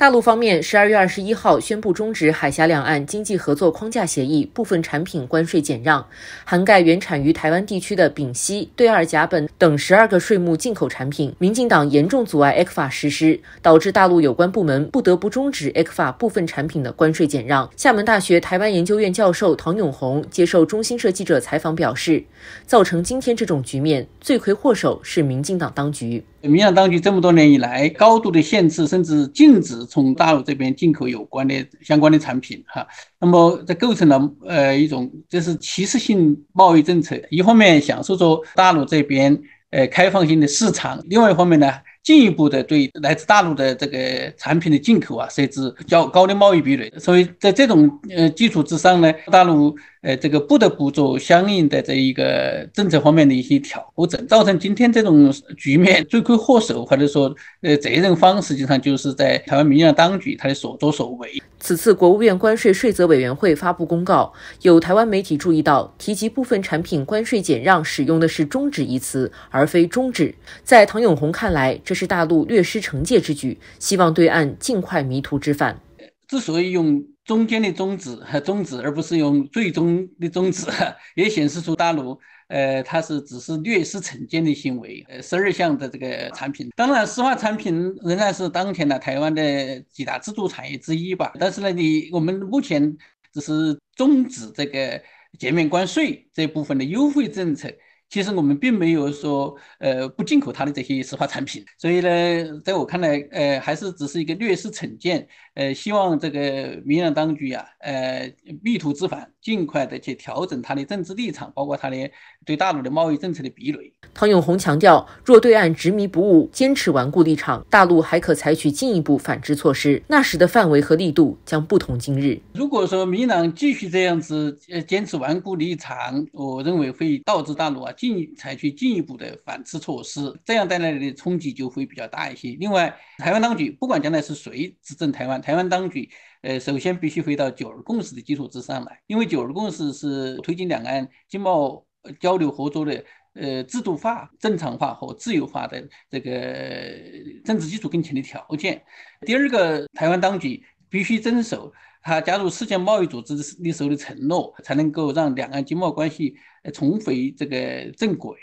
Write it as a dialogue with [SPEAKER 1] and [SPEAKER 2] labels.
[SPEAKER 1] 大陆方面，十二月二十一号宣布终止海峡两岸经济合作框架协议部分产品关税减让，涵盖原产于台湾地区的丙烯、对二甲苯等十二个税目进口产品。民进党严重阻碍 ECFA 实施，导致大陆有关部门不得不终止 ECFA 部分产品的关税减让。厦门大学台湾研究院教授唐永红接受中新社记者采访表示，造成今天这种局面，罪魁祸
[SPEAKER 2] 首是民进党当局。民党当局这么多年以来，高度的限制甚至禁止从大陆这边进口有关的、相关的产品，哈，那么这构成了呃一种，这是歧视性贸易政策。一方面享受着大陆这边呃开放性的市场，另外一方面呢，进一步的对来自大陆的这个产品的进口啊，设置较高的贸易壁垒。所以在这种呃基础之上呢，大陆。呃，这个不得不做相应的这一个政策方面的一些调整，造成今天这种局面，罪魁祸首或者说呃责任方，实际上就是在台湾民党当局他的所作所为。
[SPEAKER 1] 此次国务院关税税则委员会发布公告，有台湾媒体注意到提及部分产品关税减让使用的是“终止”一词，而非“终止”。在唐永红看来，这是大陆略施惩戒之举，希望对岸尽快迷途知返。
[SPEAKER 2] 之所以用中间的中指和 中指，而不是用最终的中指，也显示出大陆，呃，它是只是略施惩戒的行为。呃，十二项的这个产品，当然石化产品仍然是当前的台湾的几大支柱产业之一吧。但是呢，你我们目前只是终止这个减免关税这部分的优惠政策。其实我们并没有说，呃，不进口它的这些石化产品，所以呢，在我看来，呃，还是只是一个略施惩戒，呃，希望这个民朗当局啊，呃，迷途知返，尽快的去调整它的政治立场，包括它的对大陆的贸易政策的壁垒。
[SPEAKER 1] 唐永红强调，若对岸执迷不悟，坚持顽固立场，大陆还可采取进一步反制措施，那时的范围和力度将不同今日。
[SPEAKER 2] 如果说民朗继续这样子，呃，坚持顽固立场，我认为会导致大陆啊。进采取进一步的反制措施，这样带来的冲击就会比较大一些。另外，台湾当局不管将来是谁执政，台湾，台湾当局，呃，首先必须回到九二共识的基础之上来，因为九二共识是推进两岸经贸交流合作的呃制度化、正常化和自由化的这个政治基础跟前提条件。第二个，台湾当局必须遵守。他加入世界贸易组织的时候的承诺，才能够让两岸经贸关系重回这个正轨。